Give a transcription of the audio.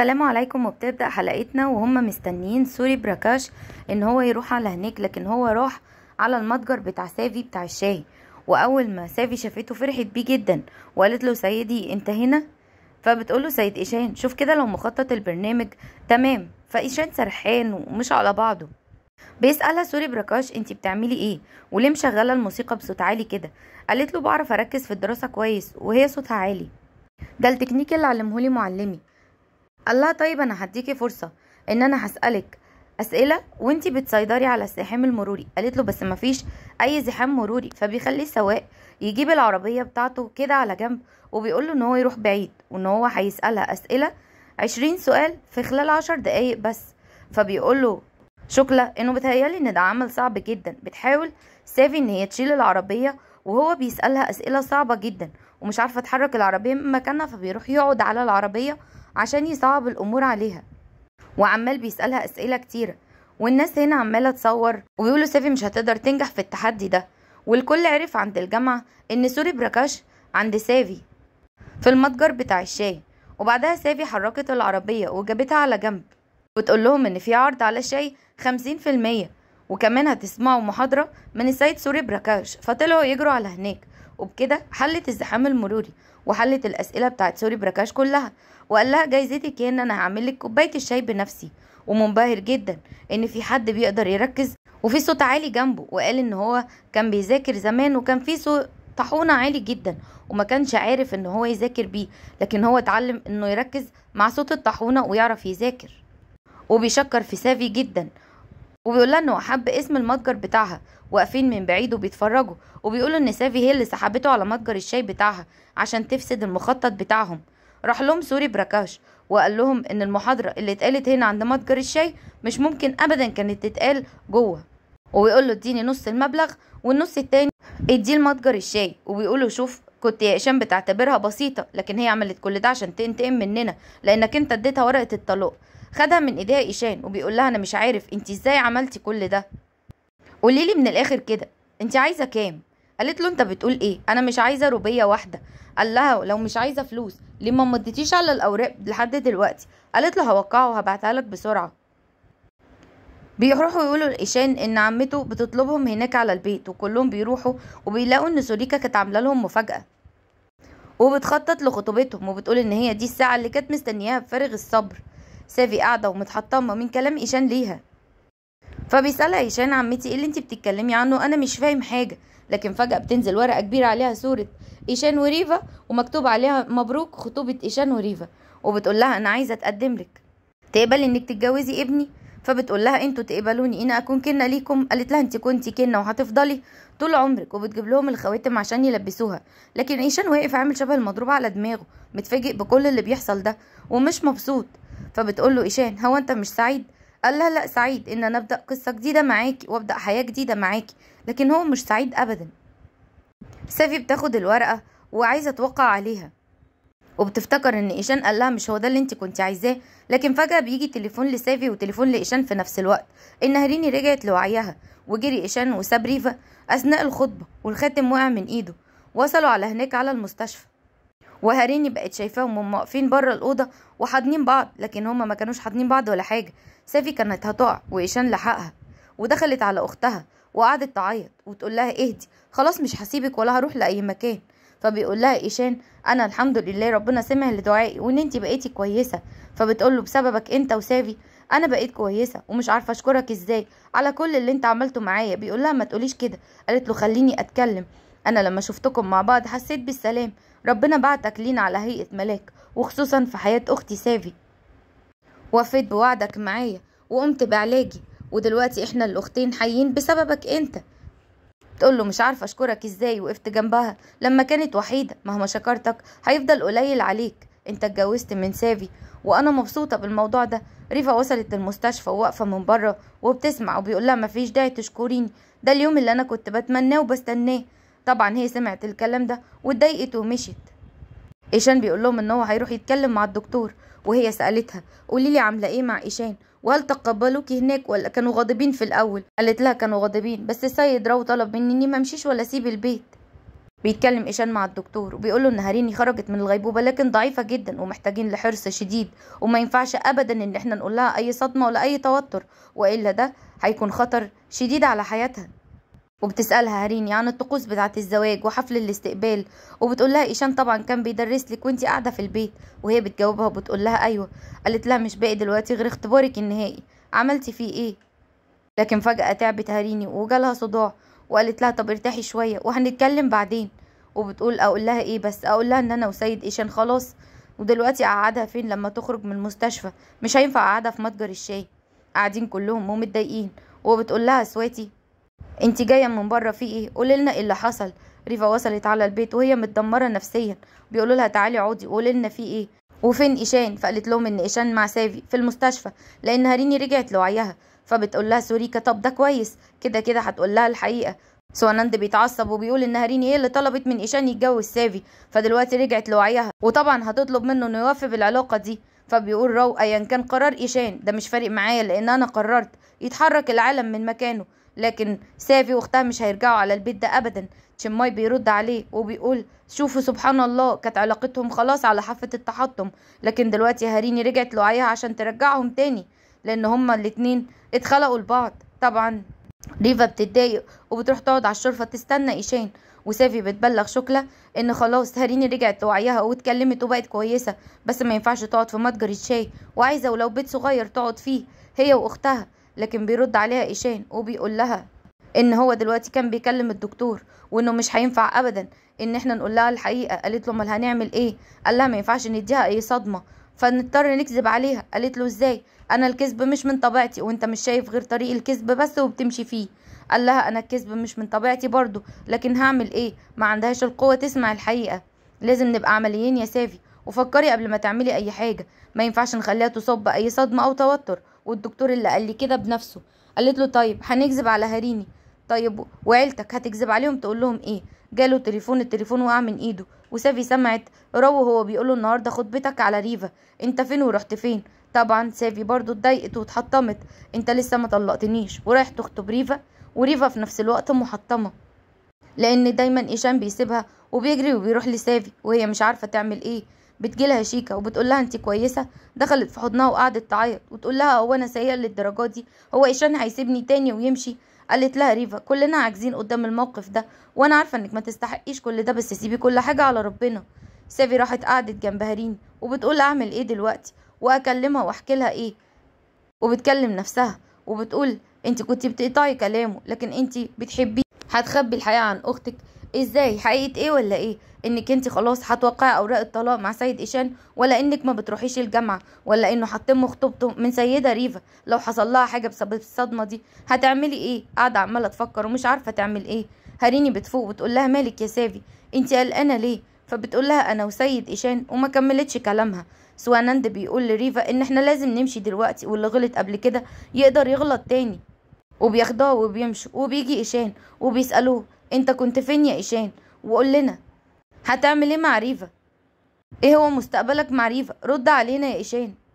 السلام عليكم وبتبدا حلقتنا وهم مستنيين سوري براكاش ان هو يروح على هناك لكن هو راح على المتجر بتاع سافي بتاع الشاي واول ما سافي شافته فرحت بيه جدا وقالت له سيدي انت هنا فبتقول له سيد ايشان شوف كده لو مخطط البرنامج تمام فايشان سرحان ومش على بعضه بيسألها سوري براكاش انتي بتعملي ايه وليه مشغله الموسيقى بصوت عالي كده قالت له بعرف اركز في الدراسه كويس وهي صوتها عالي ده التكنيك اللي علمهولي معلمي قال لها طيب انا هديكي فرصه ان انا هسالك اسئله وانتي بتسيطري على الزحام المروري قالت له بس مفيش اي زحام مروري فبيخلي السواق يجيب العربيه بتاعته كده على جنب وبيقول له ان هو يروح بعيد وان هو هيسالها اسئله عشرين سؤال في خلال عشر دقايق بس فبيقول له شكلة انه بتهيالي ان ده عمل صعب جدا بتحاول سافي ان هي تشيل العربية وهو بيسألها اسئلة صعبة جدا ومش عارفه تحرك العربيه من مكانها فبيروح يقعد على العربيه عشان يصعب الامور عليها وعمال بيسالها اسئله كتيره والناس هنا عماله تصور ويقولوا سيفي مش هتقدر تنجح في التحدي ده والكل عرف عند الجامعه ان سوري براكاش عند سافي في المتجر بتاع الشاي وبعدها سافي حركت العربيه وجابتها على جنب وتقول لهم ان في عرض على الشاي خمسين الميه وكمان هتسمعوا محاضره من السيد سوري براكاش فطلعوا يجروا على هناك وبكده حلت الزحام المروري وحلت الأسئلة بتاعت سوري براكاش كلها وقال لها جايزتك ان أنا هعمل لك كوباية الشاي بنفسي ومنبهر جدا إن في حد بيقدر يركز وفي صوت عالي جنبه وقال إن هو كان بيذاكر زمان وكان في صوت طاحونة عالي جدا وما كانش عارف إن هو يذاكر بيه لكن هو اتعلم إنه يركز مع صوت الطاحونة ويعرف يذاكر وبيشكر في سافي جدا وبيقول لها انه حب اسم المتجر بتاعها واقفين من بعيد وبيتفرجوا وبيقولوا ان سافي هي اللي سحبته على متجر الشاي بتاعها عشان تفسد المخطط بتاعهم راح لهم سوري براكاش وقال لهم ان المحاضرة اللي اتقالت هنا عند متجر الشاي مش ممكن ابدا كانت تتقال جوه وبيقول له اديني نص المبلغ والنص التاني اديه لمتجر الشاي وبيقول له شوف كنت يا هشام بتعتبرها بسيطة لكن هي عملت كل ده عشان تنتقم مننا لانك انت اديتها ورقة الطلاق خدها من ايديها ايشان وبيقول لها انا مش عارف انت ازاي عملتي كل ده قولي لي من الاخر كده انت عايزه كام قالت له انت بتقول ايه انا مش عايزه روبيه واحده قال لها لو مش عايزه فلوس ليه ما مضيتيش على الاوراق لحد دلوقتي قالت له هوقعه وهبعتها لك بسرعه بيروحوا يقولوا لإيشان إن عمته بتطلبهم هناك على البيت وكلهم بيروحوا وبيلاقوا إن سوريكا كانت عاملة لهم مفاجأة وبتخطط لخطوبتهم وبتقول إن هي دي الساعة اللي كانت مستنياها بفارغ الصبر سافي قاعده ومتحطمه من كلام ايشان ليها فبيسالها ايشان عمتي ايه اللي انت بتتكلمي عنه انا مش فاهم حاجه لكن فجاه بتنزل ورقه كبيره عليها صوره ايشان وريفا ومكتوب عليها مبروك خطوبه ايشان وريفا وبتقول لها انا عايزه اتقدم لك تقبلي انك تتجوزي ابني فبتقول لها انتوا تقبلوني انا اكون كنه ليكم قالت لها انت كنتي كنه وهتفضلي طول عمرك وبتجيب لهم الخواتم عشان يلبسوها لكن ايشان واقف عامل شبه المضروب على دماغه متفاجئ بكل اللي بيحصل ده ومش مبسوط فبتقول له إيشان هو أنت مش سعيد؟ قال لها لا سعيد إن أنا أبدأ قصة جديدة معاكي وأبدأ حياة جديدة معاكي لكن هو مش سعيد أبدا سافي بتاخد الورقة وعايزة توقع عليها وبتفتكر ان ايشان قال لها مش هو ده اللي انت كنت عايزاه لكن فجاه بيجي تليفون لسافي وتليفون لايشان في نفس الوقت هريني رجعت لوعيها وجري ايشان وساب ريفا اثناء الخطبه والخاتم وقع من ايده وصلوا على هناك على المستشفى وهريني بقت شايفاهم هم واقفين بره الاوضه وحاضنين بعض لكن هما ما كانوش حاضنين بعض ولا حاجه سافي كانت هتقع وايشان لحقها ودخلت على اختها وقعدت تعيط وتقول لها اهدي خلاص مش هسيبك ولا هروح لاي مكان فبيقول لها ايشان انا الحمد لله ربنا سمع لدعائي وان انت بقيتي كويسه فبتقول له بسببك انت وسافي انا بقيت كويسه ومش عارفه اشكرك ازاي على كل اللي انت عملته معايا بيقول لها ما تقوليش كده قالت له خليني اتكلم أنا لما شفتكم مع بعض حسيت بالسلام ربنا بعتك لينا على هيئة ملاك وخصوصا في حياة أختي سافي وفيت بوعدك معايا وقمت بعلاجي ودلوقتي احنا الأختين حيين بسببك انت تقول له مش عارفة أشكرك إزاي وقفت جنبها لما كانت وحيدة مهما شكرتك هيفضل قليل عليك انت اتجوزت من سافي وانا مبسوطه بالموضوع ده ريفا وصلت المستشفى وواقفه من بره وبتسمع وبيقول لها مفيش داعي تشكريني ده اليوم اللي انا كنت بتمناه وبستناه طبعا هي سمعت الكلام ده واتضايقت ومشت ايشان بيقول لهم ان هو هيروح يتكلم مع الدكتور وهي سالتها قولي لي عامله ايه مع ايشان وهل تقبلوكي هناك ولا كانوا غاضبين في الاول قالت لها كانوا غاضبين بس السيد راو طلب مني اني ما امشيش ولا اسيب البيت بيتكلم إيشان مع الدكتور وبيقول له إن هاريني خرجت من الغيبوبة لكن ضعيفة جدا ومحتاجين لحرص شديد وما ينفعش أبدا إن إحنا نقول لها أي صدمة ولا أي توتر وإلا ده هيكون خطر شديد على حياتها وبتسألها هريني يعني عن الطقوس بتاعة الزواج وحفل الاستقبال وبتقولها إيشان طبعا كان بيدرس لك وانتي قاعدة في البيت وهي بتجاوبها وبتقولها أيوة قالت لها مش باقي دلوقتي غير اختبارك النهائي عملتي فيه إيه لكن فجأة تعبت هريني وجالها صداع وقالت لها طب ارتاحي شوية وهنتكلم بعدين وبتقول أقول لها إيه بس أقول لها إن أنا وسيد إيشان خلاص ودلوقتي أقعدها فين لما تخرج من المستشفى مش هينفع أقعدها في متجر الشاي قاعدين كلهم ومتضايقين وبتقول لها سواتي انت جايه من بره في ايه قولي لنا ايه اللي حصل ريفا وصلت على البيت وهي متدمره نفسيا بيقولوا لها تعالي اقعدي قولي لنا في ايه وفين ايشان فقالت لهم ان ايشان مع سافي في المستشفى لان هاريني رجعت لوعيها فبتقول لها سوريكا طب ده كويس كده كده هتقول لها الحقيقه سوانند بيتعصب وبيقول ان هاريني هي اللي طلبت من ايشان يتجوز سافي فدلوقتي رجعت لوعيها وطبعا هتطلب منه انه يوفي بالعلاقه دي فبيقول رو ايا كان قرار ايشان ده مش فارق معايا لان انا قررت يتحرك العالم من مكانه لكن سافي واختها مش هيرجعوا على البيت ده ابدا شماي بيرد عليه وبيقول شوفوا سبحان الله كانت علاقتهم خلاص على حافة التحطم لكن دلوقتي هاريني رجعت لوعيها عشان ترجعهم تاني لان هما الاتنين اتخلقوا لبعض طبعا ريفا بتتضايق وبتروح تقعد على الشرفة تستنى إيشان وسافي بتبلغ شكلة إن خلاص هاريني رجعت لوعيها واتكلمت وبقت كويسة بس ما ينفعش تقعد في متجر الشاي وعايزة ولو بيت صغير تقعد فيه هي وأختها لكن بيرد عليها ايشان وبيقول لها ان هو دلوقتي كان بيكلم الدكتور وانه مش هينفع ابدا ان احنا نقول لها الحقيقه قالت له امال هنعمل ايه قال لها ما ينفعش نديها اي صدمه فنضطر نكذب عليها قالت له ازاي انا الكذب مش من طبيعتي وانت مش شايف غير طريق الكذب بس وبتمشي فيه قال لها انا الكذب مش من طبيعتي برضو لكن هعمل ايه ما عندهاش القوه تسمع الحقيقه لازم نبقى عمليين يا سافي وفكري قبل ما تعملي اي حاجه ما ينفعش نخليها تصاب باي صدمه او توتر والدكتور اللي قال لي كده بنفسه قالت له طيب هنكذب على هريني طيب وعيلتك هتكذب عليهم تقول لهم ايه جاله تليفون التليفون وقع من ايده وسافي سمعت رو وهو بيقول له النهارده خطبتك على ريفا انت فين ورحت فين طبعا سافي برضو اتضايقت واتحطمت انت لسه ما طلقتنيش ورايح تخطب ريفا وريفا في نفس الوقت محطمه لان دايما ايشان بيسيبها وبيجري وبيروح لسافي وهي مش عارفه تعمل ايه بتجيلها شيكا وبتقول لها انت كويسة دخلت في حضنها وقعدت تعيط وتقول لها هو انا سيئة للدرجة دي هو ايشان هيسيبني تاني ويمشي قالت لها ريفا كلنا عاجزين قدام الموقف ده وانا عارفة انك ما تستحقيش كل ده بس سيبي كل حاجة على ربنا سافي راحت قعدت جنب هارين وبتقول اعمل ايه دلوقتي واكلمها واحكي لها ايه وبتكلم نفسها وبتقول انت كنت بتقطعي كلامه لكن انت بتحبيه هتخبي الحقيقة عن اختك ازاي حقيقه ايه ولا ايه انك انت خلاص هتوقعي اوراق الطلاق مع سيد ايشان ولا انك ما بتروحيش الجامعه ولا انه هتتم خطوبته من سيده ريفا لو حصل لها حاجه بسبب الصدمه دي هتعملي ايه قاعده عماله تفكر ومش عارفه تعمل ايه هريني بتفوق وتقول لها مالك يا سافي انت قلقانه ليه فبتقول لها انا وسيد ايشان وما كملتش كلامها سواناند بيقول لريفا ان احنا لازم نمشي دلوقتي واللي غلط قبل كده يقدر يغلط تاني وبياخدوها وبيمشوا وبيجي ايشان وبيسالوه انت كنت فين يا ايشان وقول لنا هتعمل ايه مع ريفا ايه هو مستقبلك مع ريفا رد علينا يا ايشان